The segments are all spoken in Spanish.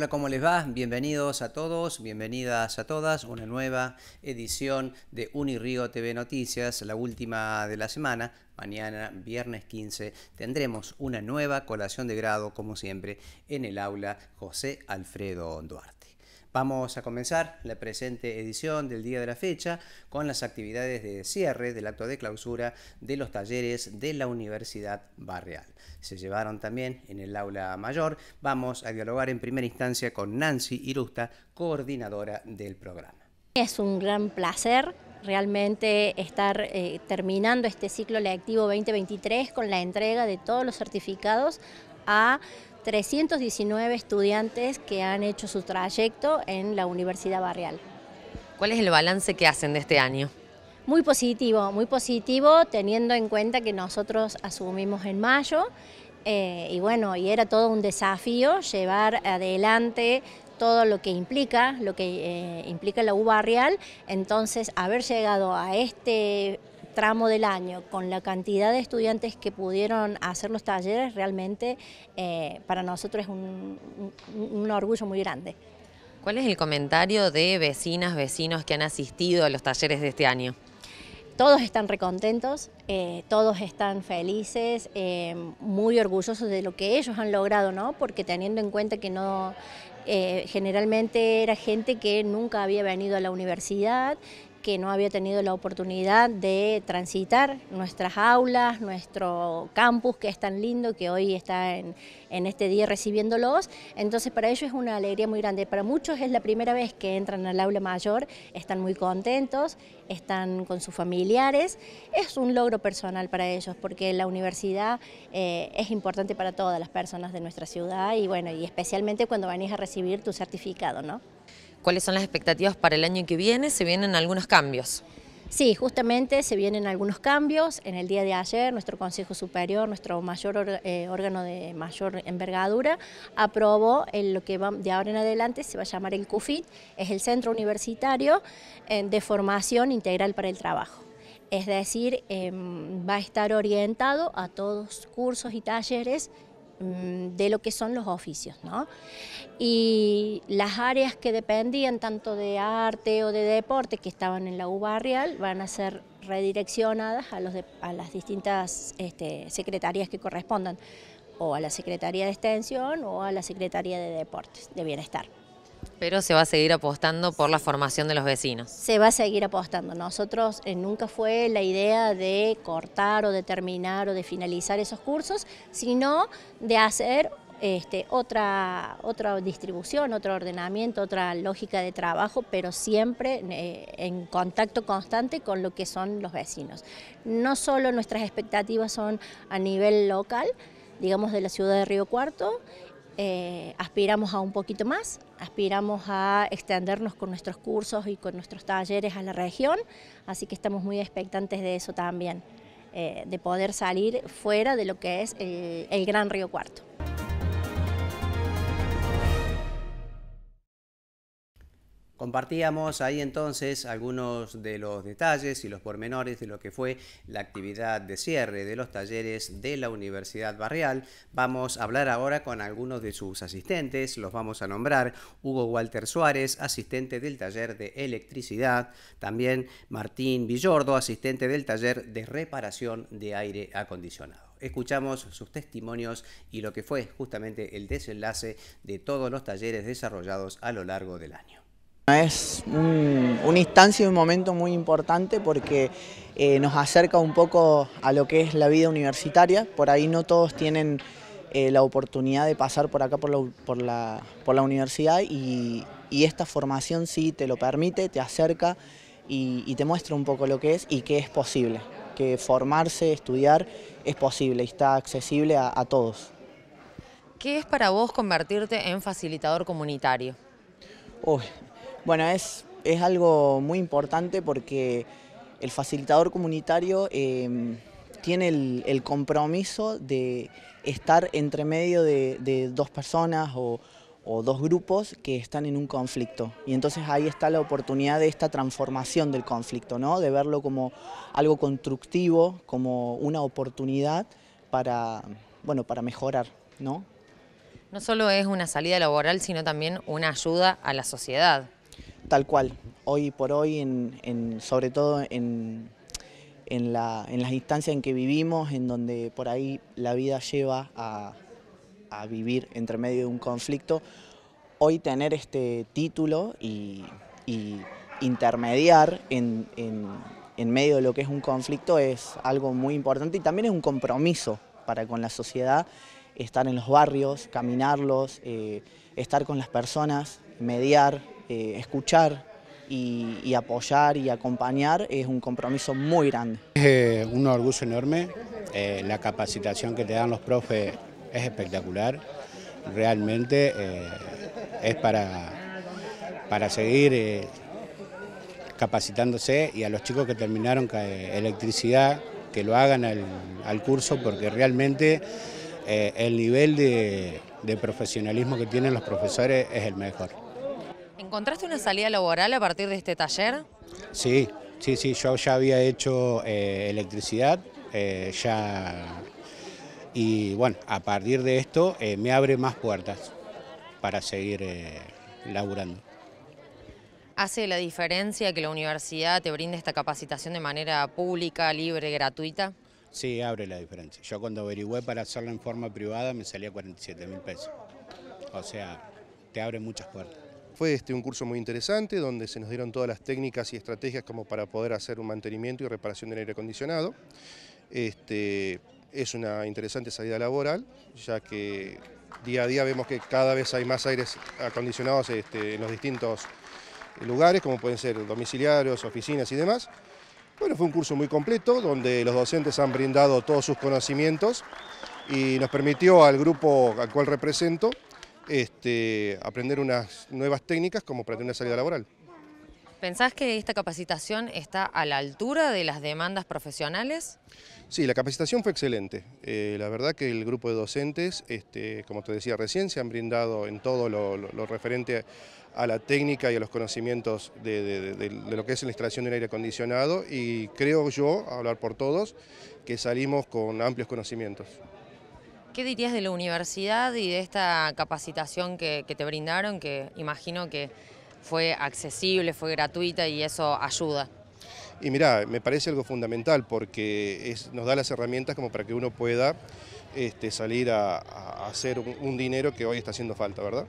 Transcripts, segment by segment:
Hola, ¿cómo les va? Bienvenidos a todos, bienvenidas a todas. Una nueva edición de Unirío TV Noticias, la última de la semana. Mañana, viernes 15, tendremos una nueva colación de grado, como siempre, en el aula José Alfredo Duarte. Vamos a comenzar la presente edición del día de la fecha con las actividades de cierre del acto de clausura de los talleres de la Universidad Barreal. Se llevaron también en el aula mayor. Vamos a dialogar en primera instancia con Nancy Irusta, coordinadora del programa. Es un gran placer realmente estar eh, terminando este ciclo lectivo 2023 con la entrega de todos los certificados a 319 estudiantes que han hecho su trayecto en la Universidad Barrial. ¿Cuál es el balance que hacen de este año? Muy positivo, muy positivo, teniendo en cuenta que nosotros asumimos en mayo eh, y bueno, y era todo un desafío llevar adelante todo lo que implica, lo que eh, implica la U Barrial, entonces haber llegado a este tramo del año, con la cantidad de estudiantes que pudieron hacer los talleres, realmente eh, para nosotros es un, orgullo muy grande. ¿Cuál es el comentario de vecinas, vecinos que han asistido a los talleres de este año? todos están recontentos, eh, todos están felices, eh, muy orgullosos de lo que ellos han logrado, ¿no? Porque teniendo en cuenta que no, generalmente era gente que nunca había venido a la universidad que no había tenido la oportunidad de transitar nuestras aulas, nuestro campus que es tan lindo, que hoy está en, este día recibiéndolos. Entonces para ellos es una alegría muy grande. Para muchos es la primera vez que entran al aula mayor, están muy contentos, están con sus familiares. Es un logro personal para ellos porque la universidad eh, es importante para todas las personas de nuestra ciudad y bueno, y especialmente cuando venís a recibir tu certificado, ¿no? ¿Cuáles son las expectativas para el año que viene? ¿Se vienen algunos cambios? Sí, justamente se vienen algunos cambios. En el día de ayer, nuestro Consejo Superior, nuestro mayor eh, órgano de mayor envergadura, aprobó lo que va, de ahora en adelante se va a llamar el CUFIT, es el Centro Universitario eh, de Formación Integral para el Trabajo. Es decir, em, va a estar orientado a todos cursos y talleres Mm, de lo que son los oficios. ¿no? Y las áreas que dependían tanto de arte o de deporte que estaban en la UBA Real van a ser redireccionadas a, los a las distintas este, secretarías que correspondan, o a la Secretaría de Extensión o a la Secretaría de Deportes, de Bienestar. Pero se va a seguir apostando por la formación de los vecinos. Se va a seguir apostando. Nosotros eh, nunca fue la idea de cortar o de terminar o de finalizar esos cursos, sino de hacer este, otra, distribución, otro ordenamiento, otra lógica de trabajo, pero siempre eh, en contacto constante con lo que son los vecinos. No solo nuestras expectativas son a nivel local, digamos de la ciudad de Río Cuarto, eh, aspiramos a un poquito más, aspiramos a extendernos con nuestros cursos y con nuestros talleres a la región, así que estamos muy expectantes de eso también, eh, de poder salir fuera de lo que es el Gran Río Cuarto. Compartíamos ahí entonces algunos de los detalles y los pormenores de lo que fue la actividad de cierre de los talleres de la Universidad Barrial. Vamos a hablar ahora con algunos de sus asistentes, los vamos a nombrar. Hugo Walter Suárez, asistente del taller de electricidad. También Martín Villordo, asistente del taller de reparación de aire acondicionado escuchamos sus testimonios y lo que fue justamente el desenlace de todos los talleres desarrollados a lo largo del año. Es una instancia y un momento muy importante porque eh, nos acerca un poco a lo que es la vida universitaria. Por ahí no todos tienen eh, la oportunidad de pasar por acá por la, universidad y, esta formación sí te lo permite, te acerca y, te muestra un poco lo que es y que es posible. Que formarse, estudiar es posible y está accesible a, todos. ¿Qué es para vos convertirte en facilitador comunitario? Bueno, es, algo muy importante porque el facilitador comunitario em, tiene el, compromiso de estar entre medio de, dos personas o, dos grupos que están en un conflicto. Y entonces ahí está la oportunidad de esta transformación del conflicto, ¿no? de verlo como algo constructivo, como una oportunidad para, para mejorar. ¿no? no solo es una salida laboral, sino también una ayuda a la sociedad. Tal cual, hoy por hoy, en, sobre todo en, las instancias en que vivimos, en donde por ahí la vida lleva a, vivir entre medio de un conflicto, hoy tener este título y, intermediar en, medio de lo que es un conflicto es algo muy importante y también es un compromiso para con la sociedad, estar en los barrios, caminarlos, eh, estar con las personas, mediar, eh, escuchar y, apoyar y acompañar es un compromiso muy grande. Es eh, un orgullo enorme, eh, la capacitación que te dan los profes es espectacular, realmente es para, para seguir capacitándose y a los chicos que terminaron electricidad que lo hagan al, curso porque realmente el nivel de profesionalismo que tienen los profesores es el mejor. ¿Encontraste una salida laboral a partir de este taller? Sí, sí, sí, yo ya había hecho eh, electricidad, eh, ya... Y bueno, a partir de esto eh, me abre más puertas para seguir laburando. ¿Hace la diferencia que la universidad te brinde esta capacitación de manera pública, libre, gratuita? Sí, abre la diferencia. Yo cuando averigüé para hacerlo en forma privada me salía 47 mil pesos. O sea, te abre muchas puertas. Fue este un curso muy interesante donde se nos dieron todas las técnicas y estrategias como para poder hacer un mantenimiento y reparación del aire acondicionado. Este, es una interesante salida laboral, ya que día a día vemos que cada vez hay más aires acondicionados este, en los distintos lugares, como pueden ser domiciliarios, oficinas y demás. Bueno, fue un curso muy completo, donde los docentes han brindado todos sus conocimientos y nos permitió al grupo al cual represento este, aprender unas nuevas técnicas como para tener una salida laboral. ¿Pensás que esta capacitación está a la altura de las demandas profesionales? Sí, la capacitación fue excelente. Eh, la verdad que el grupo de docentes, este, como te decía recién, se han brindado en todo lo, referente a la técnica y a los conocimientos de, lo que es la instalación del aire acondicionado y creo yo, a hablar por todos, que salimos con amplios conocimientos. ¿Qué dirías de la universidad y de esta capacitación que, te brindaron, que imagino que fue accesible, fue gratuita y eso ayuda? Y mira, me parece algo fundamental porque nos da las herramientas como para que uno pueda este, salir a, hacer un dinero que hoy está haciendo falta, ¿verdad?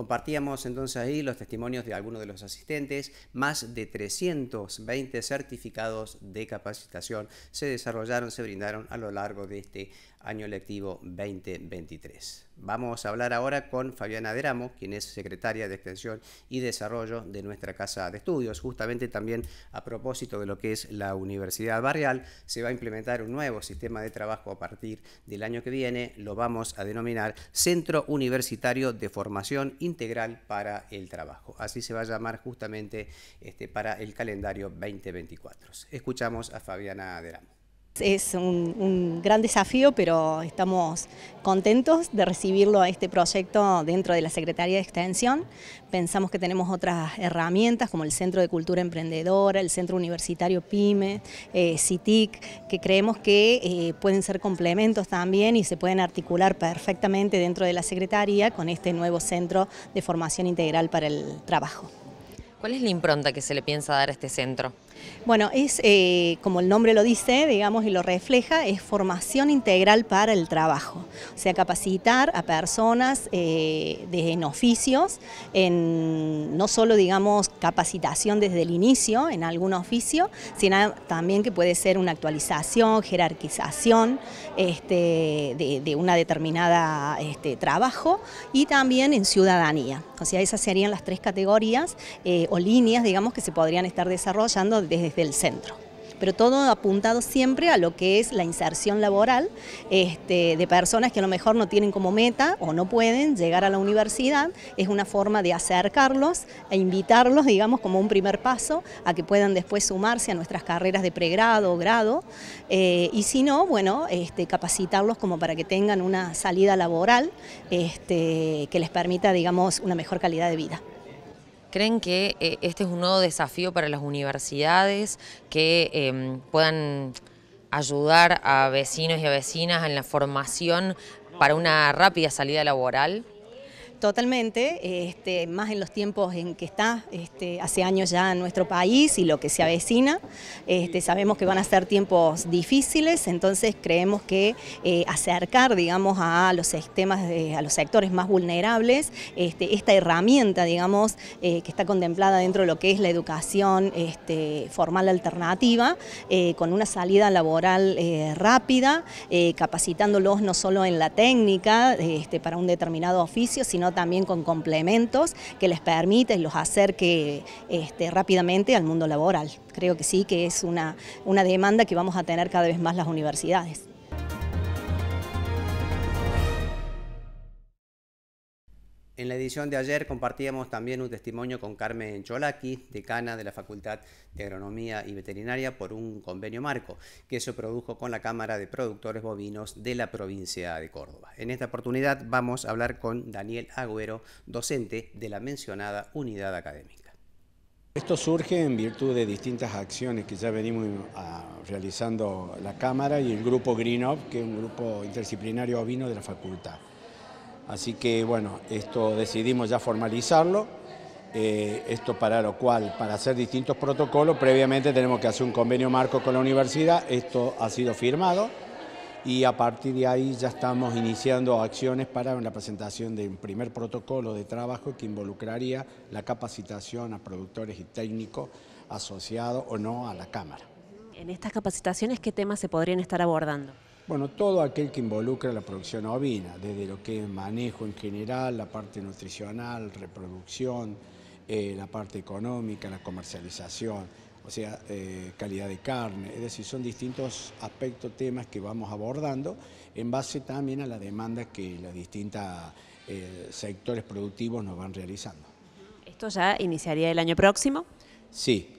Compartíamos entonces ahí los testimonios de algunos de los asistentes. Más de 320 certificados de capacitación se desarrollaron, se brindaron a lo largo de este año lectivo 2023. Vamos a hablar ahora con Fabiana Deramo, quien es secretaria de Extensión y Desarrollo de nuestra Casa de Estudios. Justamente también a propósito de lo que es la Universidad Barrial, se va a implementar un nuevo sistema de trabajo a partir del año que viene. Lo vamos a denominar Centro Universitario de Formación Integral para el Trabajo. Así se va a llamar justamente este, para el calendario 2024. Escuchamos a Fabiana Deramo. Es un, gran desafío, pero estamos contentos de recibirlo a este proyecto dentro de la Secretaría de Extensión. Pensamos que tenemos otras herramientas como el Centro de Cultura Emprendedora, el Centro Universitario PYME, eh, CITIC, que creemos que eh, pueden ser complementos también y se pueden articular perfectamente dentro de la Secretaría con este nuevo Centro de Formación Integral para el Trabajo. ¿Cuál es la impronta que se le piensa dar a este centro? Bueno, es eh, como el nombre lo dice, digamos, y lo refleja, es formación integral para el trabajo. O sea, capacitar a personas eh, en oficios, en, no solo, digamos, capacitación desde el inicio en algún oficio, sino también que puede ser una actualización, jerarquización este, de, una determinada este, trabajo y también en ciudadanía. O sea, esas serían las tres categorías, eh, o líneas, digamos, que se podrían estar desarrollando desde el centro pero todo apuntado siempre a lo que es la inserción laboral este, de personas que a lo mejor no tienen como meta o no pueden llegar a la universidad. Es una forma de acercarlos e invitarlos, digamos, como un primer paso a que puedan después sumarse a nuestras carreras de pregrado o grado. Eh, y si no, bueno, este, capacitarlos como para que tengan una salida laboral este, que les permita, digamos, una mejor calidad de vida. ¿Creen que eh, este es un nuevo desafío para las universidades que em, puedan ayudar a vecinos y a vecinas en la formación para una rápida salida laboral? Totalmente, este, más en los tiempos en que está, este, hace años ya en nuestro país y lo que se avecina, este, sabemos que van a ser tiempos difíciles, entonces creemos que eh, acercar, digamos, a los sistemas, a los sectores más vulnerables, esta herramienta, digamos, eh, que está contemplada dentro de lo que es la educación formal alternativa, eh, con una salida laboral rápida, capacitándolos no solo en la técnica para un determinado oficio, sino también con complementos que les permite, los acerque este, rápidamente al mundo laboral. Creo que sí, que es una demanda que vamos a tener cada vez más las universidades. En la edición de ayer compartíamos también un testimonio con Carmen Cholaki, decana de la Facultad de Agronomía y Veterinaria, por un convenio marco que se produjo con la Cámara de Productores Bovinos de la provincia de Córdoba. En esta oportunidad vamos a hablar con Daniel Agüero, docente de la mencionada unidad académica. Esto surge en virtud de distintas acciones que ya venimos ah, realizando la Cámara y el grupo Greenov, que es un grupo interdisciplinario ovino de la facultad. Así que bueno, esto decidimos ya formalizarlo, eh, esto para lo cual, para hacer distintos protocolos, previamente tenemos que hacer un convenio marco con la universidad, esto ha sido firmado y a partir de ahí ya estamos iniciando acciones para una presentación de un primer protocolo de trabajo que involucraría la capacitación a productores y técnicos asociados o no a la Cámara. En estas capacitaciones, ¿qué temas se podrían estar abordando? Bueno, todo aquel que involucra la producción ovina, desde lo que es manejo en general, la parte nutricional, reproducción, eh, la parte económica, la comercialización, o sea, eh, calidad de carne, es decir, son distintos aspectos, temas que vamos abordando en base también a la demanda que los distintos eh, sectores productivos nos van realizando. ¿Esto ya iniciaría el año próximo? Sí,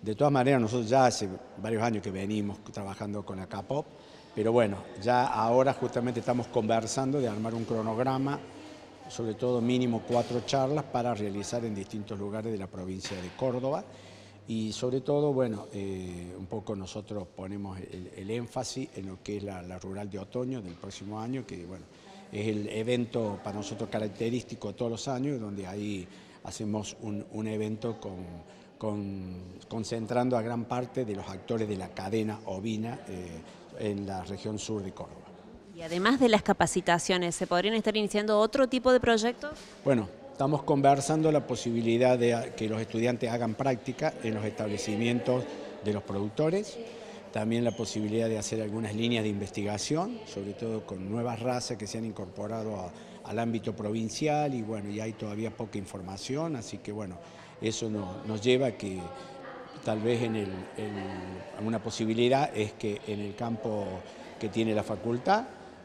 de todas maneras nosotros ya hace varios años que venimos trabajando con la CAPOP, pero bueno, ya ahora justamente estamos conversando de armar un cronograma, sobre todo mínimo cuatro charlas para realizar en distintos lugares de la provincia de Córdoba. Y sobre todo, bueno, eh, un poco nosotros ponemos el, énfasis en lo que es la, rural de otoño del próximo año, que bueno, es el evento para nosotros característico todos los años, donde ahí hacemos un evento con con, concentrando a gran parte de los actores de la cadena ovina eh, en la región sur de Córdoba. Y además de las capacitaciones, ¿se podrían estar iniciando otro tipo de proyectos? Bueno, estamos conversando la posibilidad de que los estudiantes hagan práctica en los establecimientos de los productores, también la posibilidad de hacer algunas líneas de investigación, sobre todo con nuevas razas que se han incorporado al ámbito provincial y bueno, ya hay todavía poca información, así que bueno, eso nos lleva a que tal vez en, una posibilidad es que en el campo que tiene la facultad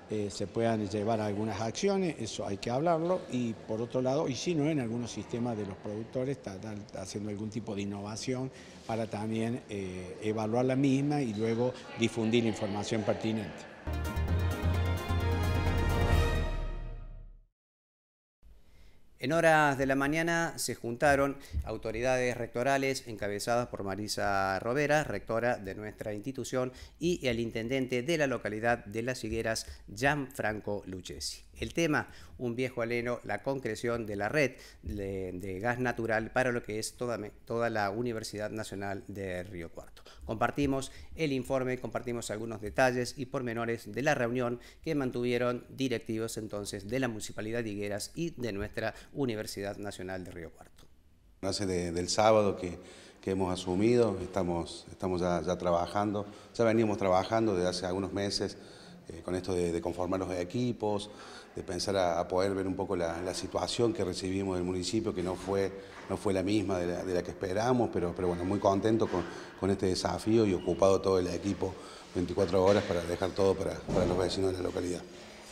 eh, se puedan llevar algunas acciones, eso hay que hablarlo, y por otro lado, y si no, en algunos sistemas de los productores está, haciendo algún tipo de innovación para también eh, evaluar la misma y luego difundir información pertinente. En horas de la mañana se juntaron autoridades rectorales encabezadas por Marisa Robera, rectora de nuestra institución, y el intendente de la localidad de Las Higueras, Gianfranco Lucchesi el tema, un viejo aleno, la concreción de la red de, gas natural para lo que es toda, toda la Universidad Nacional de Río Cuarto. Compartimos el informe, compartimos algunos detalles y pormenores de la reunión que mantuvieron directivos entonces de la Municipalidad de Higueras y de nuestra Universidad Nacional de Río Cuarto. Hace del sábado que, que, hemos asumido, estamos, estamos ya, trabajando, ya venimos trabajando desde hace algunos meses eh, con esto de, de conformar los equipos, de pensar a, poder ver un poco la, situación que recibimos del municipio, que no fue, no fue la misma de la, que esperábamos, pero, pero bueno, muy contento con, este desafío y ocupado todo el equipo 24 horas para dejar todo para, para los vecinos de la localidad.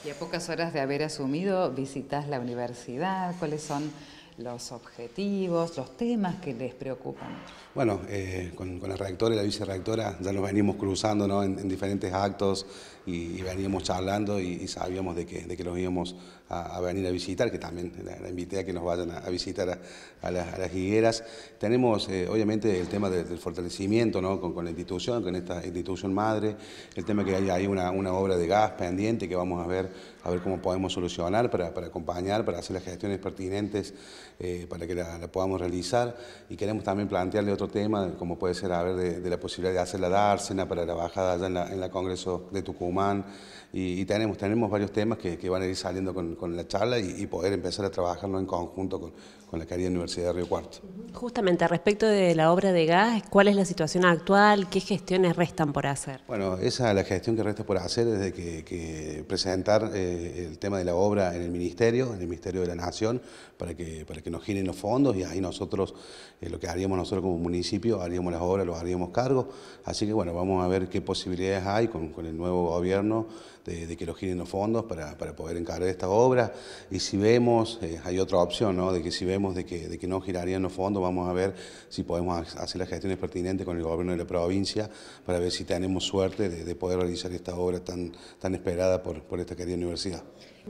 Y a pocas horas de haber asumido, visitas la universidad, ¿cuáles son los objetivos, los temas que les preocupan. Bueno, eh, con, con, la redactora y la viceredactora ya nos venimos cruzando en, diferentes actos y, veníamos charlando y, sabíamos de que, de íbamos a, venir a visitar, que también la, invité a que nos vayan a, visitar a, las, higueras. Tenemos, eh, obviamente, el tema del fortalecimiento ¿no? con, la institución, con esta institución madre, el tema que hay, hay una, una, obra de gas pendiente que vamos a ver, a ver cómo podemos solucionar para, acompañar, para hacer las gestiones pertinentes eh, para que la, podamos realizar. Y queremos también plantearle otro tema, como puede ser a ver de, la posibilidad de hacer la dársena para la bajada allá en la, en la Congreso de Tucumán y, tenemos, tenemos varios temas que, van a ir saliendo con, la charla y, poder empezar a trabajarlo en conjunto con, con la querida Universidad de Río Cuarto. Justamente, respecto de la obra de gas, ¿cuál es la situación actual? ¿Qué gestiones restan por hacer? Bueno, esa la gestión que resta por hacer desde que, que presentar eh, el tema de la obra en el Ministerio, en el Ministerio de la Nación, para que, para que nos giren los fondos y ahí nosotros, eh, lo que haríamos nosotros como municipio, haríamos las obras, los haríamos cargo. Así que bueno, vamos a ver qué posibilidades hay con, con el nuevo gobierno de, que los giren los fondos para, poder encargar esta obra. Y si vemos, eh, hay otra opción, ¿no? de que si vemos de que, no girarían los fondos, vamos a ver si podemos hacer las gestiones pertinentes con el gobierno de la provincia para ver si tenemos suerte de, de poder realizar esta obra tan, tan esperada por, por esta querida universidad.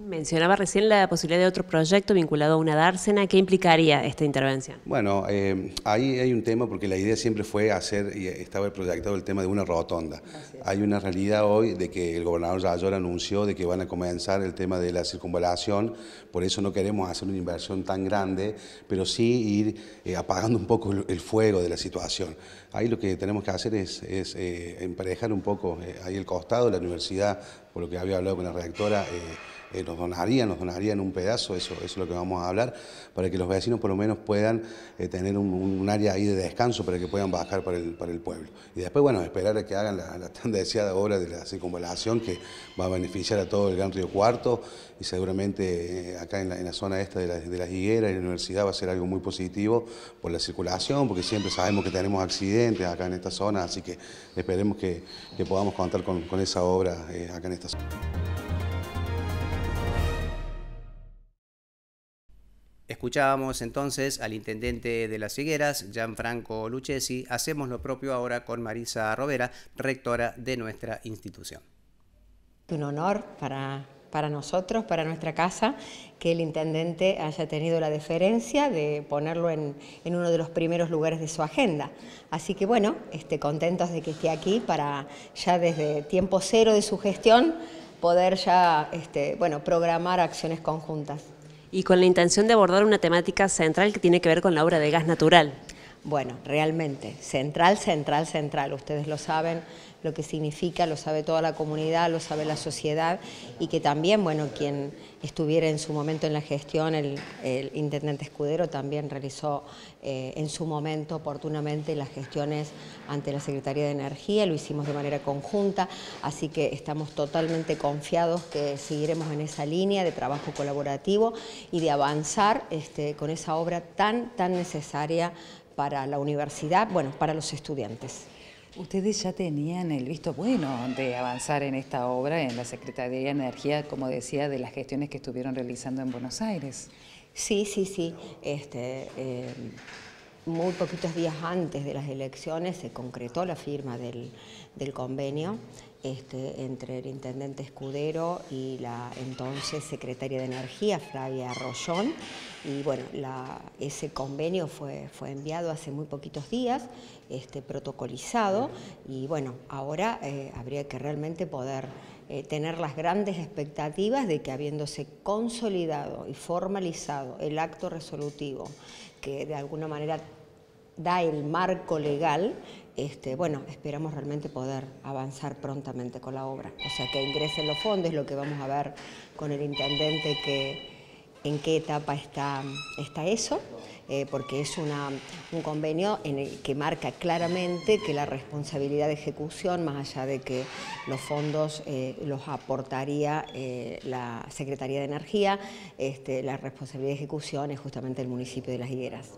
Mencionaba recién la posibilidad de otro proyecto vinculado a una dársena. ¿Qué implicaría esta intervención? Bueno, eh, ahí hay un tema porque la idea siempre fue hacer, y estaba proyectado el tema de una rotonda. Hay una realidad hoy de que el gobernador Rayor anunció de que van a comenzar el tema de la circunvalación, por eso no queremos hacer una inversión tan grande, pero sí ir eh, apagando un poco el fuego de la situación. Ahí lo que tenemos que hacer es, eh, emparejar un poco ahí el costado, la universidad, por lo que había hablado con la rectora eh, nos donarían, nos donarían un pedazo, eso, es lo que vamos a hablar, para que los vecinos por lo menos puedan eh, tener un, área ahí de descanso para que puedan bajar para el, para el pueblo. Y después, bueno, esperar a que hagan la, tan deseada obra de la circunvalación que va a beneficiar a todo el Gran Río Cuarto y seguramente eh, acá en la, zona esta de, la, de las higueras y la universidad va a ser algo muy positivo por la circulación, porque siempre sabemos que tenemos accidentes acá en esta zona, así que esperemos que, podamos contar con, con esa obra acá en esta zona. Escuchábamos entonces al intendente de las Higueras, Gianfranco Lucchesi. Hacemos lo propio ahora con Marisa Robera, rectora de nuestra institución. Un honor para, para nosotros, para nuestra casa, que el intendente haya tenido la deferencia de ponerlo en, uno de los primeros lugares de su agenda. Así que bueno, este, contentos de que esté aquí para ya desde tiempo cero de su gestión poder ya este, bueno, programar acciones conjuntas y con la intención de abordar una temática central que tiene que ver con la obra de gas natural. Bueno, realmente, central, central, central, ustedes lo saben, lo que significa, lo sabe toda la comunidad, lo sabe la sociedad y que también, bueno, quien estuviera en su momento en la gestión, el, intendente Escudero también realizó eh, en su momento oportunamente las gestiones ante la Secretaría de Energía, lo hicimos de manera conjunta, así que estamos totalmente confiados que seguiremos en esa línea de trabajo colaborativo y de avanzar este, con esa obra tan, tan necesaria para la universidad, bueno, para los estudiantes. Ustedes ya tenían el visto bueno de avanzar en esta obra en la Secretaría de Energía, como decía, de las gestiones que estuvieron realizando en Buenos Aires. Sí, sí, sí. Este, eh, muy poquitos días antes de las elecciones se concretó la firma del convenio este, entre el intendente Escudero y la entonces secretaria de Energía, Flavia Arroyón, Y bueno, ese convenio fue, fue enviado hace muy poquitos días, este, protocolizado, y bueno, ahora eh, habría que realmente poder eh, tener las grandes expectativas de que habiéndose consolidado y formalizado el acto resolutivo que de alguna manera da el marco legal, este, bueno, esperamos realmente poder avanzar prontamente con la obra. O sea, que ingresen los fondos, lo que vamos a ver con el intendente, que en qué etapa está, eso, eh, porque es un convenio en el que marca claramente que la responsabilidad de ejecución, más allá de que los fondos eh, los aportaría eh, la Secretaría de Energía, este, la responsabilidad de ejecución es justamente el municipio de Las Higueras.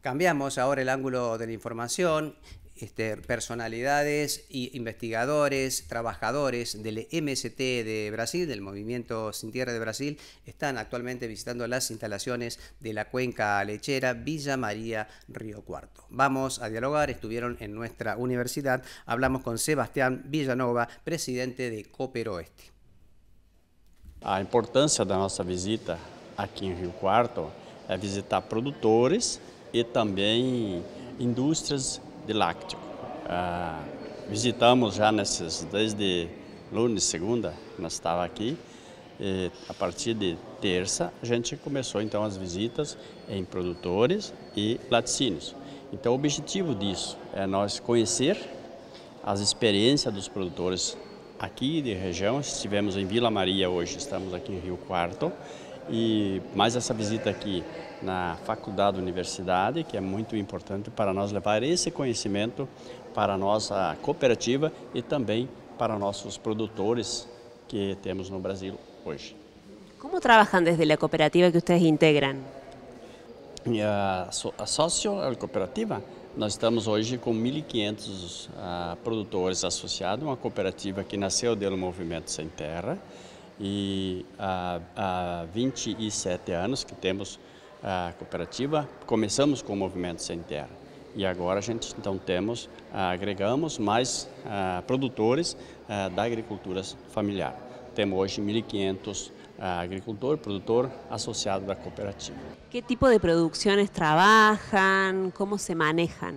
Cambiamos ahora el ángulo de la información. Este, personalidades, y investigadores, trabajadores del MST de Brasil, del Movimiento Sin Tierra de Brasil, están actualmente visitando las instalaciones de la cuenca lechera Villa María Río Cuarto. Vamos a dialogar, estuvieron en nuestra universidad, hablamos con Sebastián Villanova, presidente de Cooperoeste. La importancia de nuestra visita aquí en em Río Cuarto es visitar productores, e também indústrias de lácteo. Ah, visitamos já nesses, desde lunes, segunda, nós estava aqui, e a partir de terça a gente começou então as visitas em produtores e laticínios. Então o objetivo disso é nós conhecer as experiências dos produtores aqui de região. Estivemos em Vila Maria hoje, estamos aqui em Rio Quarto e mais essa visita aqui na faculdade, universidade, que é muito importante para nós levar esse conhecimento para a nossa cooperativa e também para nossos produtores que temos no Brasil hoje. Como trabalham desde a cooperativa que vocês integram? a, a sócio, a cooperativa, nós estamos hoje com 1.500 uh, ah, produtores associados, uma cooperativa que nasceu do Movimento Sem Terra, e há, há 27 anos que temos a cooperativa, começamos com o Movimento Sem Terra e agora a gente então temos, ah, agregamos mais ah, produtores ah, da agricultura familiar. Temos hoje 1.500 agricultores, agricultor, produtor associado da cooperativa. Que tipo de produções trabalham? Como se manejam?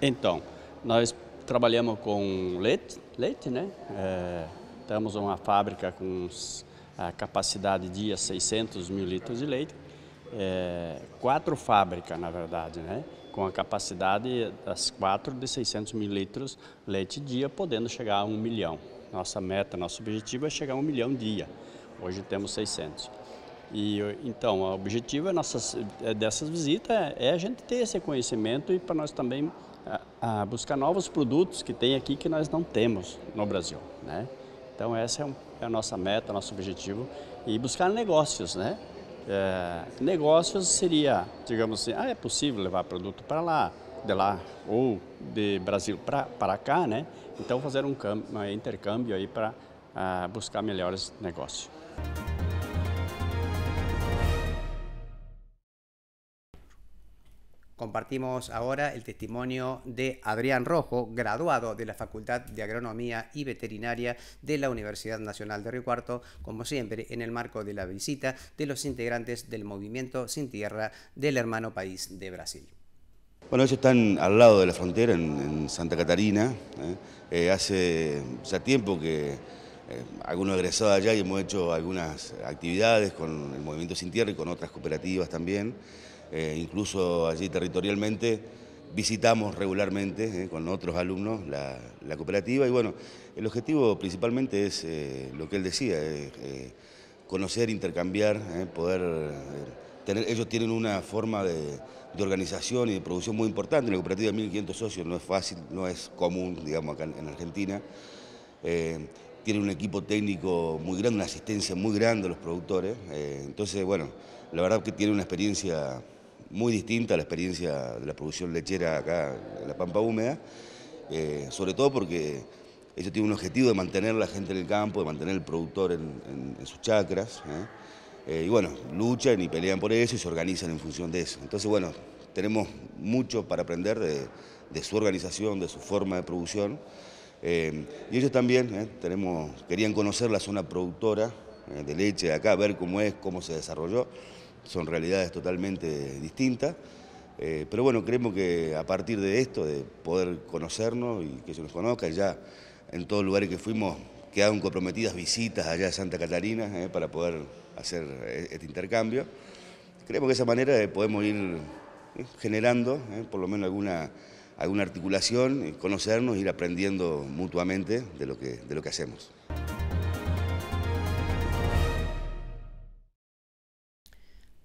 Então, nós trabalhamos com leite, leite, né? É, temos uma fábrica com ah, a capacidade dia 600 mil litros de leite, é, quatro fábricas, na verdade, né? com a capacidade das quatro de 600 mil litros leite dia, podendo chegar a um milhão. Nossa meta, nosso objetivo é chegar a um milhão dia. Hoje temos 600. E, então, o objetivo é nossas, é dessas visitas é, é a gente ter esse conhecimento e para nós também a, ah, a ah, buscar novos produtos que tem aqui que nós não temos no Brasil. Né? Então essa é, um, é a nossa meta, nosso objetivo e buscar negócios, né? É, negócios seria, digamos assim, ah, é possível levar produto para lá, de lá ou de Brasil para cá, né? Então fazer um, um intercâmbio aí para ah, buscar melhores negócios. compartimos ahora el testimonio de Adrián Rojo, graduado de la Facultad de Agronomía y Veterinaria de la Universidad Nacional de Río Cuarto, como siempre en el marco de la visita de los integrantes del movimiento Sin Tierra del hermano país de Brasil. Bueno, ellos están al lado de la frontera, en, Santa Catarina. ¿eh? Eh, hace ya tiempo que eh, algunos egresados allá y hemos hecho algunas actividades con el Movimiento Sin Tierra y con otras cooperativas también. Eh, incluso allí territorialmente visitamos regularmente eh, con otros alumnos la, cooperativa y bueno, el objetivo principalmente es eh, lo que él decía, conocer, intercambiar, poder... tener, ellos tienen una forma de, organización y de producción muy importante, la cooperativa de 1.500 socios no es fácil, no es común, digamos, acá en, Argentina tiene un equipo técnico muy grande, una asistencia muy grande a los productores. entonces, bueno, la verdad que tiene una experiencia muy distinta a la experiencia de la producción lechera acá en la Pampa Húmeda, eh, sobre todo porque ellos tienen un objetivo de mantener la gente en el campo, de mantener el productor en, sus chacras. ¿eh? Eh, y bueno, luchan y pelean por eso y se organizan en función de eso. Entonces, bueno, tenemos mucho para aprender de, su organización, de su forma de producción. y ellos también tenemos, querían conocer la zona productora de leche de acá, ver cómo es, cómo se desarrolló son realidades totalmente distintas. Eh, pero bueno, creemos que a partir de esto, de poder conocernos y que se nos conozca, ya en todos los lugares que fuimos quedaron comprometidas visitas allá de Santa Catarina eh, para poder hacer eh, este intercambio. Creemos que de esa manera podemos ir generando por lo menos alguna, alguna articulación, conocernos, ir aprendiendo mutuamente de lo que, de lo que hacemos.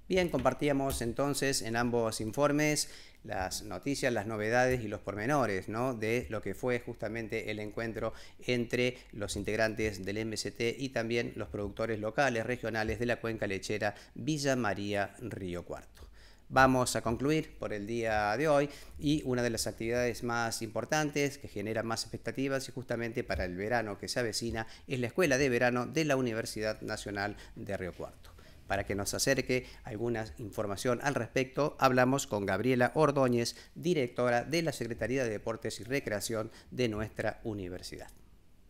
Bien, compartíamos entonces en ambos informes las noticias, las novedades y los pormenores de lo que fue justamente el encuentro entre los integrantes del MCT y también los productores locales, regionales de la cuenca lechera Villa María Río Cuarto. Vamos a concluir por el día de hoy y una de las actividades más importantes que genera más expectativas y justamente para el verano que se avecina es la Escuela de Verano de la Universidad Nacional de Río Cuarto. Para que nos acerque alguna información al respecto, hablamos con Gabriela Ordóñez, directora de la Secretaría de Deportes y Recreación de nuestra universidad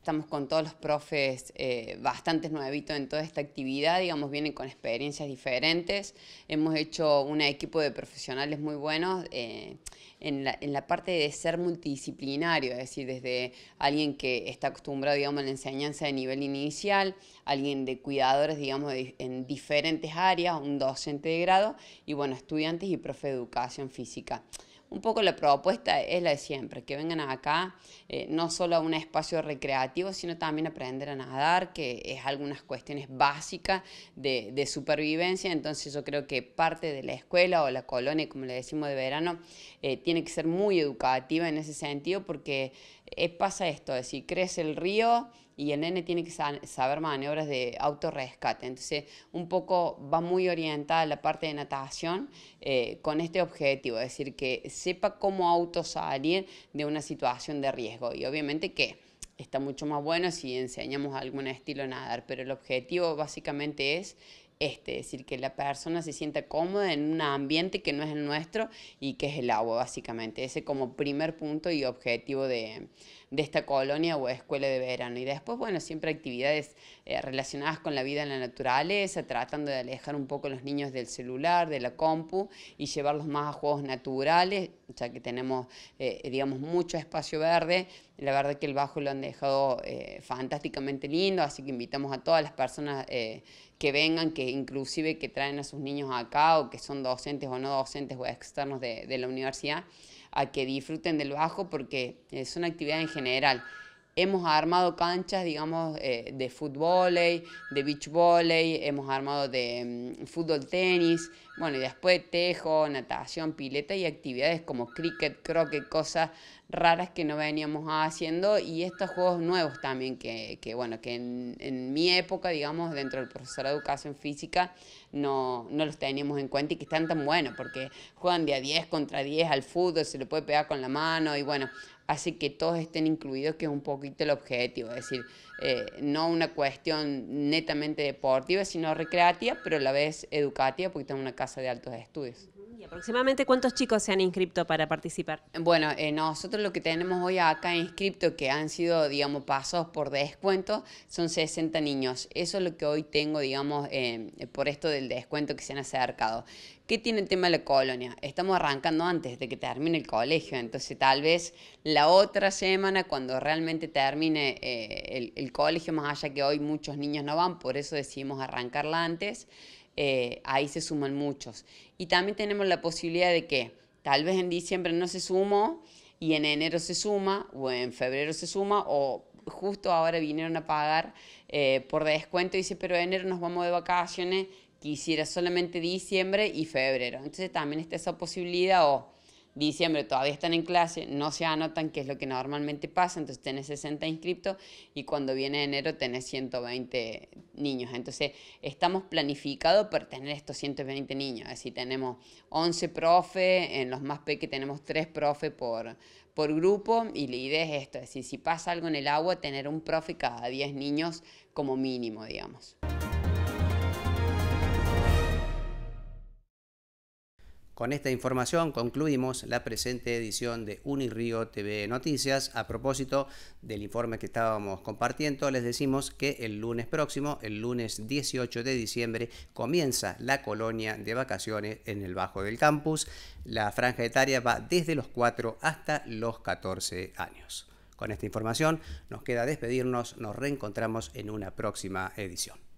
estamos con todos los profes eh, bastante nuevitos en toda esta actividad, digamos, vienen con experiencias diferentes. Hemos hecho un equipo de profesionales muy buenos eh, en, la, parte de ser multidisciplinario, es decir, desde alguien que está acostumbrado, digamos, a la enseñanza de nivel inicial, alguien de cuidadores, digamos, en diferentes áreas, un docente de grado, y bueno, estudiantes y profe de educación física un poco la propuesta es la de siempre, que vengan acá eh, no solo a un espacio recreativo, sino también aprender a nadar, que es algunas cuestiones básicas de, supervivencia. Entonces yo creo que parte de la escuela o la colonia, como le decimos de verano, eh, tiene que ser muy educativa en ese sentido, porque eh, pasa esto, es decir, crece el río, y el nene tiene que saber maniobras de autorrescate. Entonces, un poco va muy orientada la parte de natación eh, con este objetivo, es decir, que sepa cómo autosalir de una situación de riesgo. Y obviamente que está mucho más bueno si enseñamos algún estilo nadar, pero el objetivo básicamente es este, es decir, que la persona se sienta cómoda en un ambiente que no es el nuestro y que es el agua, básicamente. Ese como primer punto y objetivo de, esta colonia o escuela de verano. Y después, bueno, siempre actividades eh, relacionadas con la vida en la naturaleza, tratando de alejar un poco a los niños del celular, de la compu y llevarlos más a juegos naturales, ya que tenemos, eh, digamos, mucho espacio verde. La verdad que el bajo lo han dejado eh, fantásticamente lindo, así que invitamos a todas las personas que vengan, que inclusive que traen a sus niños acá o que son docentes o no docentes o externos de, de la universidad, a que disfruten del bajo porque es una actividad en general hemos armado canchas, digamos, eh, de fútbol, de beach volley, hemos armado de mm, fútbol tenis, bueno, y después tejo, natación, pileta y actividades como cricket, croquet, cosas raras que no veníamos haciendo y estos juegos nuevos también que, bueno, que en, mi época, digamos, dentro del profesor de educación física no, no los teníamos en cuenta y que están tan buenos porque juegan de a 10 contra 10 al fútbol, se le puede pegar con la mano y bueno, hace que todos estén incluidos, que es un poquito el objetivo, es decir, eh, no una cuestión netamente deportiva, sino recreativa, pero a la vez educativa, porque está una casa de altos estudios. ¿Y aproximadamente cuántos chicos se han inscrito para participar? Bueno, eh, nosotros lo que tenemos hoy acá inscrito, que han sido, digamos, pasos por descuento, son 60 niños. Eso es lo que hoy tengo, digamos, eh, por esto del descuento que se han acercado. ¿Qué tiene el tema de la colonia? Estamos arrancando antes de que termine el colegio, entonces tal vez la otra semana, cuando realmente termine eh, el colegio, más allá que hoy muchos niños no van, por eso decidimos arrancarla antes. Eh, ahí se suman muchos. Y también tenemos la posibilidad de que tal vez en diciembre no se sumó y en enero se suma o en febrero se suma o justo ahora vinieron a pagar eh, por descuento y dice, pero enero nos vamos de vacaciones, quisiera solamente diciembre y febrero. Entonces también está esa posibilidad o diciembre todavía están en clase, no se anotan, que es lo que normalmente pasa, entonces tenés 60 inscriptos y cuando viene enero tenés 120 niños. Entonces estamos planificados para tener estos 120 niños, es decir, tenemos 11 profe en los más pequeños tenemos 3 profe por, por grupo y la idea es esto, es decir, si pasa algo en el agua, tener un profe cada 10 niños como mínimo, digamos. Con esta información concluimos la presente edición de Unirío TV Noticias. A propósito del informe que estábamos compartiendo, les decimos que el lunes próximo, el lunes 18 de diciembre, comienza la colonia de vacaciones en el Bajo del Campus. La franja etaria va desde los 4 hasta los 14 años. Con esta información nos queda despedirnos, nos reencontramos en una próxima edición.